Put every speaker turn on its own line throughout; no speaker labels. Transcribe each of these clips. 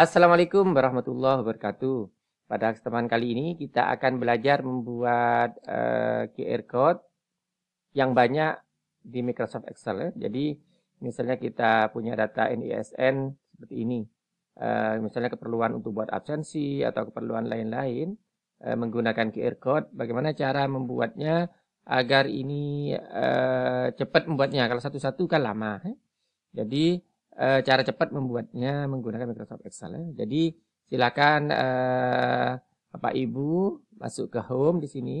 Assalamualaikum warahmatullahi wabarakatuh. Pada kesempatan kali ini kita akan belajar membuat uh, eh, QR code yang banyak di Microsoft Excel. Ya. Jadi misalnya kita punya data NISN seperti ini. Uh, misalnya keperluan untuk buat absensi atau keperluan lain-lain uh, menggunakan QR code. Bagaimana cara membuatnya agar ini uh, cepat membuatnya? Kalau satu-satu kan lama. Ya. Jadi e, cara cepat membuatnya menggunakan Microsoft Excel. Ya. Jadi silakan e, Bapak Ibu masuk ke home di sini,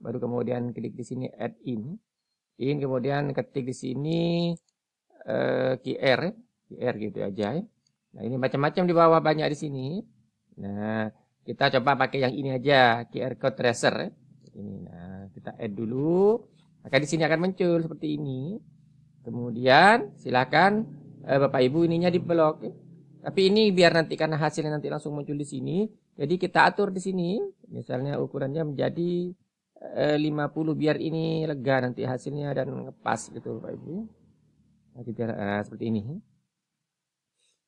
baru kemudian klik di sini add in. In kemudian ketik di sini e, eh, QR, QR gitu aja ya. Nah, ini macam-macam di bawah banyak di sini. Nah, kita coba pakai yang ini aja, QR code tracer. Ya. Ini nah, kita add dulu. Maka di sini akan muncul seperti ini. Kemudian silakan eh, Bapak Ibu ininya di blok. Tapi ini biar nanti karena hasilnya nanti langsung muncul di sini. Jadi kita atur di sini. Misalnya ukurannya menjadi eh, 50 biar ini lega nanti hasilnya dan ngepas gitu Bapak Ibu. Nah, kita, eh, seperti ini.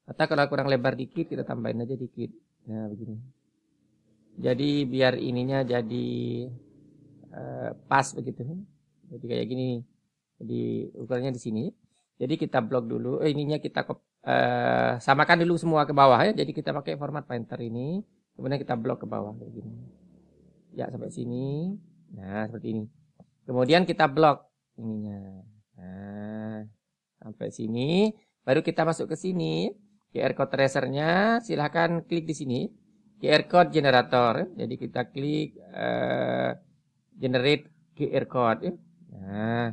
Atau kalau kurang lebar dikit kita tambahin aja dikit. Nah begini. Jadi biar ininya jadi eh, pas begitu. Jadi kayak gini. Jadi ukurannya di sini. Jadi kita blok dulu, eh, ininya kita eh, samakan dulu semua ke bawah ya. Jadi kita pakai format pointer ini, kemudian kita blok ke bawah kayak gini. Ya sampai sini. Nah seperti ini. Kemudian kita blok ininya. Nah sampai sini. Baru kita masuk ke sini. QR code tracernya silahkan klik di sini. QR code generator. Jadi kita klik uh, generate QR code. Nah,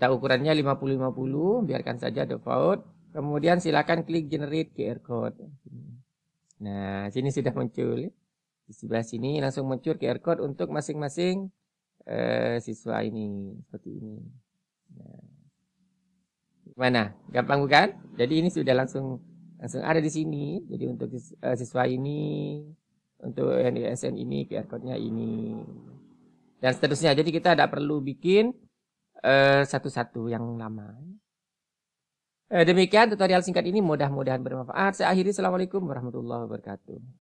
kita ukurannya 50-50, biarkan saja default. Kemudian silakan klik generate QR code. Nah, sini sudah muncul. Di sebelah sini langsung muncul QR code untuk masing-masing eh, siswa ini. Seperti ini. Nah. Gimana? Gampang bukan? Jadi ini sudah langsung langsung ada di sini. Jadi untuk eh, siswa ini, untuk NISN ini, QR code-nya ini. Dan seterusnya. Jadi kita tidak perlu bikin Eh, satu-satu yang lama. Eh, demikian tutorial singkat ini mudah-mudahan bermanfaat. Saya akhiri. Assalamualaikum warahmatullahi wabarakatuh.